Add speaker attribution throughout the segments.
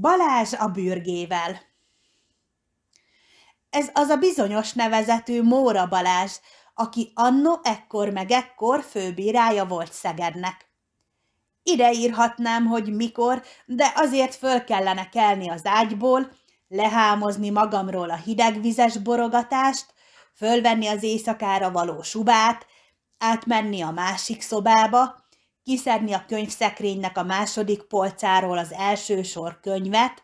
Speaker 1: Balázs a bürgével. Ez az a bizonyos nevezetű Móra Balázs, aki anno ekkor meg ekkor főbírája volt Szegednek. Ide írhatnám, hogy mikor, de azért föl kellene kelni az ágyból, lehámozni magamról a hidegvizes borogatást, fölvenni az éjszakára való subát, átmenni a másik szobába, kiszedni a könyvszekrénynek a második polcáról az első sor könyvet,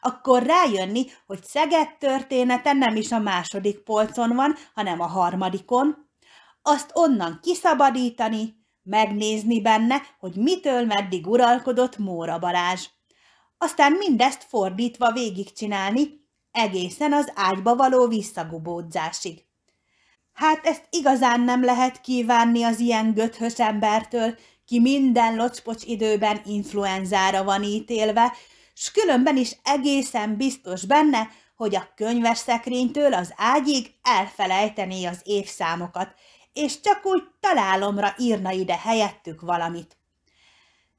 Speaker 1: akkor rájönni, hogy Szeged története nem is a második polcon van, hanem a harmadikon, azt onnan kiszabadítani, megnézni benne, hogy mitől meddig uralkodott Móra Balázs. Aztán mindezt fordítva végigcsinálni, egészen az ágyba való visszagubódzásig. Hát ezt igazán nem lehet kívánni az ilyen göthös embertől, ki minden locspocs időben influenzára van ítélve, s különben is egészen biztos benne, hogy a könyves szekrénytől az ágyig elfelejtené az évszámokat, és csak úgy találomra írna ide helyettük valamit.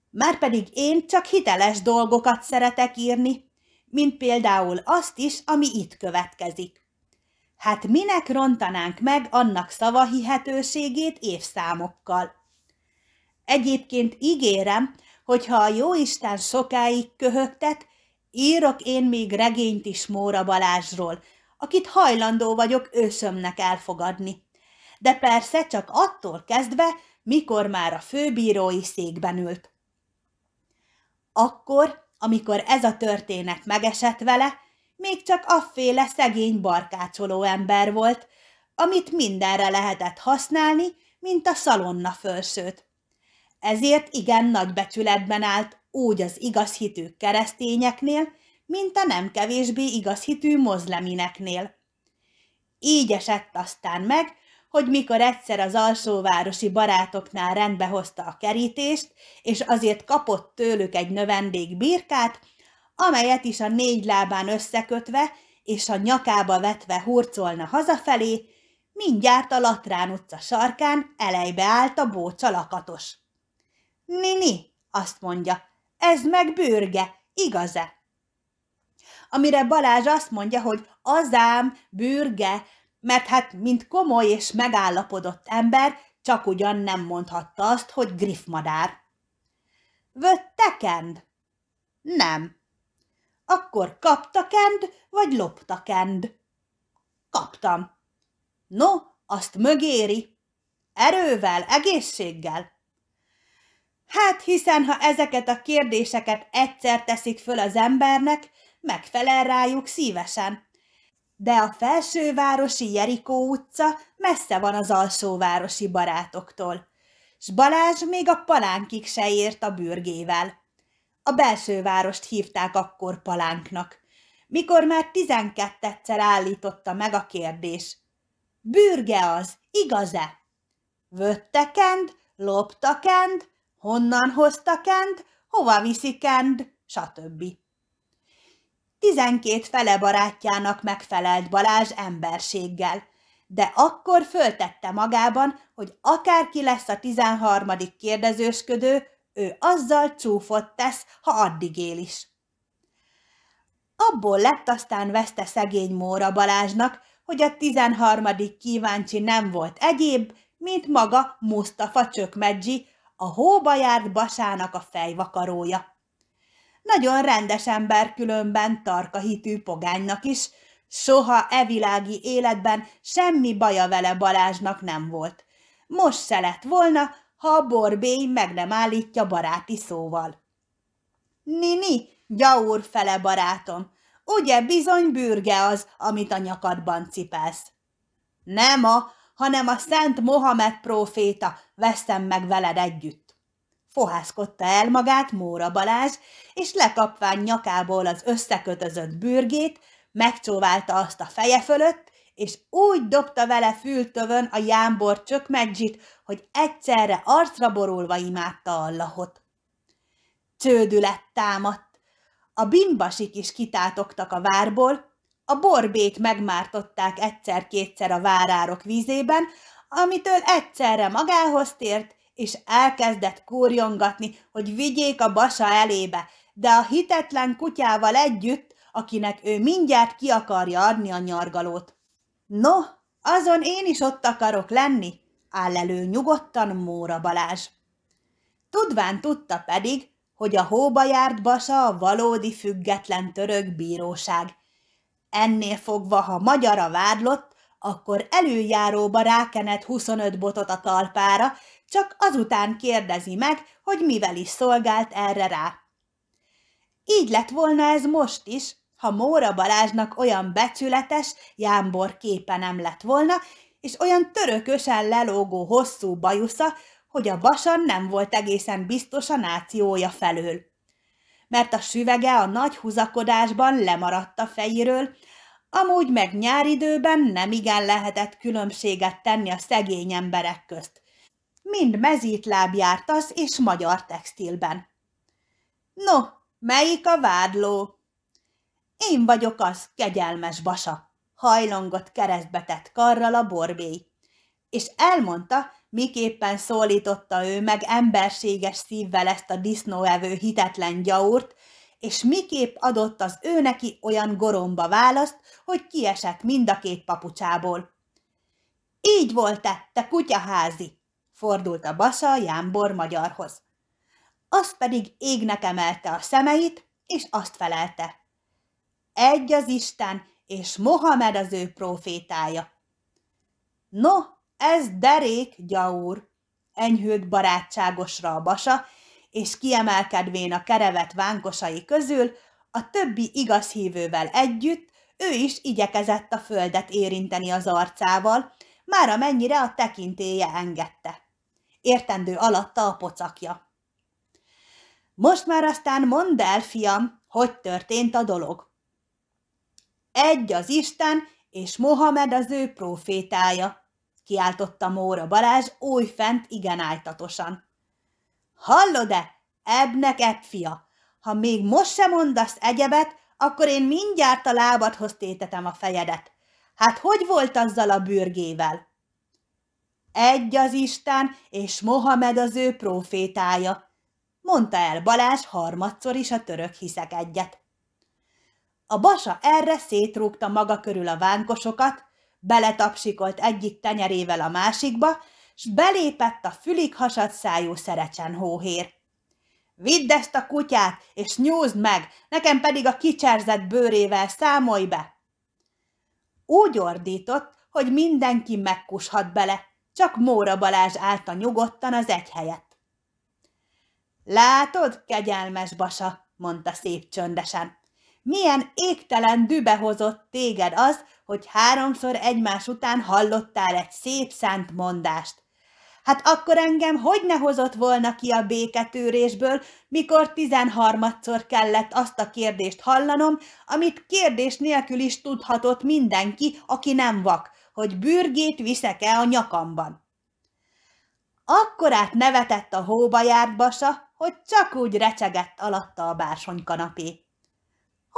Speaker 1: Márpedig én csak hiteles dolgokat szeretek írni, mint például azt is, ami itt következik. Hát minek rontanánk meg annak szavahihetőségét évszámokkal? Egyébként ígérem, hogy ha a jóisten sokáig köhögtet, írok én még regényt is Móra Balázsról, akit hajlandó vagyok őszömnek elfogadni. De persze csak attól kezdve, mikor már a főbírói székben ült. Akkor, amikor ez a történet megesett vele, még csak afféle szegény barkácsoló ember volt, amit mindenre lehetett használni, mint a szalonna fölsőt. Ezért igen nagy becsületben állt úgy az igazhitű keresztényeknél, mint a nem kevésbé igazhitű mozlemineknél. Így esett aztán meg, hogy mikor egyszer az alsóvárosi barátoknál rendbe hozta a kerítést, és azért kapott tőlük egy növendék birkát, amelyet is a négy lábán összekötve és a nyakába vetve hurcolna hazafelé, mindjárt a Latrán utca sarkán elejbe állt a bócsa lakatos. Nini, azt mondja, ez meg bőrge, igaz-e? Amire Balázs azt mondja, hogy azám, bőrge, mert hát, mint komoly és megállapodott ember, csak ugyan nem mondhatta azt, hogy griffmadár. Vöttekend? Nem. Akkor kaptakend, vagy loptakend? Kaptam. No, azt mögéri. Erővel, egészséggel. Hát hiszen, ha ezeket a kérdéseket egyszer teszik föl az embernek, megfelel rájuk szívesen. De a felsővárosi Jerikó utca messze van az alsóvárosi barátoktól, s Balázs még a palánkig se ért a bürgével. A belső várost hívták akkor palánknak, mikor már tizenkettetszer állította meg a kérdés. Bürge az, igaz-e? Vöttekend, loptakend, honnan hozta Kent, hova viszi Kent, stb. Tizenkét fele barátjának megfelelt Balázs emberséggel, de akkor föltette magában, hogy akárki lesz a tizenharmadik kérdezősködő, ő azzal csúfot tesz, ha addig él is. Abból lett aztán veszte szegény Móra Balázsnak, hogy a tizenharmadik kíváncsi nem volt egyéb, mint maga Mustafa Csökmedzsi, a hóba járt basának a fejvakarója. Nagyon rendes ember különben, tarka hitű pogánynak is, soha evilági életben semmi baja vele Balázsnak nem volt. Most se lett volna, ha a borbély meg nem állítja baráti szóval. Nini, gyaur fele barátom, ugye bizony bürge az, amit a nyakadban cipelsz. Nem a, hanem a Szent Mohamed próféta, veszem meg veled együtt. Fohászkodta el magát Móra Balázs, és lekapván nyakából az összekötözött bürgét, megcsóválta azt a feje fölött, és úgy dobta vele fültövön a jámbor csökmedzsit, hogy egyszerre arcra borulva imádta Allahot. Csődület támadt. A bimbasik is kitátogtak a várból, a borbét megmártották egyszer-kétszer a várárok vízében, amitől egyszerre magához tért, és elkezdett kúrjongatni, hogy vigyék a basa elébe, de a hitetlen kutyával együtt, akinek ő mindjárt ki akarja adni a nyargalót. No, azon én is ott akarok lenni, áll elő nyugodtan Móra Balázs. Tudván tudta pedig, hogy a hóba járt basa a valódi független török bíróság – Ennél fogva, ha magyar a vádlott, akkor előjáróba rákened 25 botot a talpára, csak azután kérdezi meg, hogy mivel is szolgált erre rá. Így lett volna ez most is, ha Móra Balázsnak olyan becsületes, jámbor képe nem lett volna, és olyan törökösen lelógó hosszú bajusza, hogy a vasan nem volt egészen biztos a nációja felől mert a süvege a nagy húzakodásban lemaradt a fejéről, amúgy meg nyáridőben nem igen lehetett különbséget tenni a szegény emberek közt. Mind mezítláb jártasz és magyar textilben. No, melyik a vádló? Én vagyok az, kegyelmes basa, hajlongott keresztbetett karral a borbély és elmondta, miképpen szólította ő meg emberséges szívvel ezt a disznóevő hitetlen gyaurt, és miképp adott az ő neki olyan goromba választ, hogy kiesett mind a két papucsából. Így volt-e, te kutyaházi! fordult a basa Jámbor magyarhoz. Az pedig égnek emelte a szemeit, és azt felelte. Egy az Isten, és Mohamed az ő profétája. No, ez derék, gyaur, enyhült barátságosra a basa, és kiemelkedvén a kerevet vánkosai közül, a többi igazhívővel együtt ő is igyekezett a földet érinteni az arcával, már amennyire a tekintéje engedte. Értendő alatta a pocakja. Most már aztán mondd el, fiam, hogy történt a dolog. Egy az Isten, és Mohamed az ő profétája, kiáltotta Móra Balázs újfent igen ájtatosan. Hallod-e, ebnek ebb fia, ha még most sem mondasz egyebet, akkor én mindjárt a lábadhoz tétetem a fejedet. Hát hogy volt azzal a bürgével? Egy az Isten, és Mohamed az ő profétája, mondta el Balázs harmadszor is a török hiszek egyet. A basa erre szétrúgta maga körül a vánkosokat, beletapsikolt egyik tenyerével a másikba, s belépett a fülig hasadt szájú szerecsen hóhér. Vidd ezt a kutyát, és nyúzd meg, nekem pedig a kicserzett bőrével számolj be! Úgy ordított, hogy mindenki megkushat bele, csak Móra Balázs állta nyugodtan az egy helyet. Látod, kegyelmes basa, mondta szép csöndesen, milyen égtelen dübe hozott téged az, hogy háromszor egymás után hallottál egy szép szánt mondást. Hát akkor engem hogy ne hozott volna ki a béketűrésből, mikor tizenharmadszor kellett azt a kérdést hallanom, amit kérdés nélkül is tudhatott mindenki, aki nem vak, hogy bürgét viszek-e a nyakamban. Akkorát nevetett a hóba járt basa, hogy csak úgy recsegett alatta a bársonykanapé. –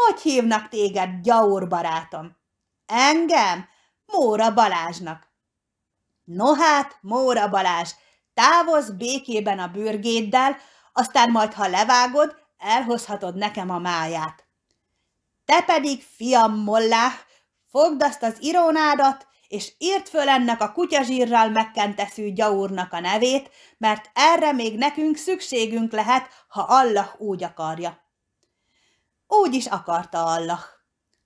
Speaker 1: Hogy hívnak téged, gyaur barátom? Engem? Móra Balázsnak. No hát, Móra Balázs, távozz békében a bőrgéddel, aztán majd, ha levágod, elhozhatod nekem a máját. Te pedig, fiam mollá, fogd azt az irónádat, és írd föl ennek a kutyazsírral megkenteszű gyaurnak a nevét, mert erre még nekünk szükségünk lehet, ha Allah úgy akarja. Úgy is akarta Allah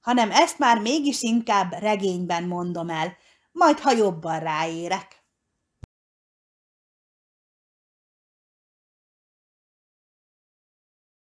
Speaker 1: hanem ezt már mégis inkább regényben mondom el, majd ha jobban ráérek.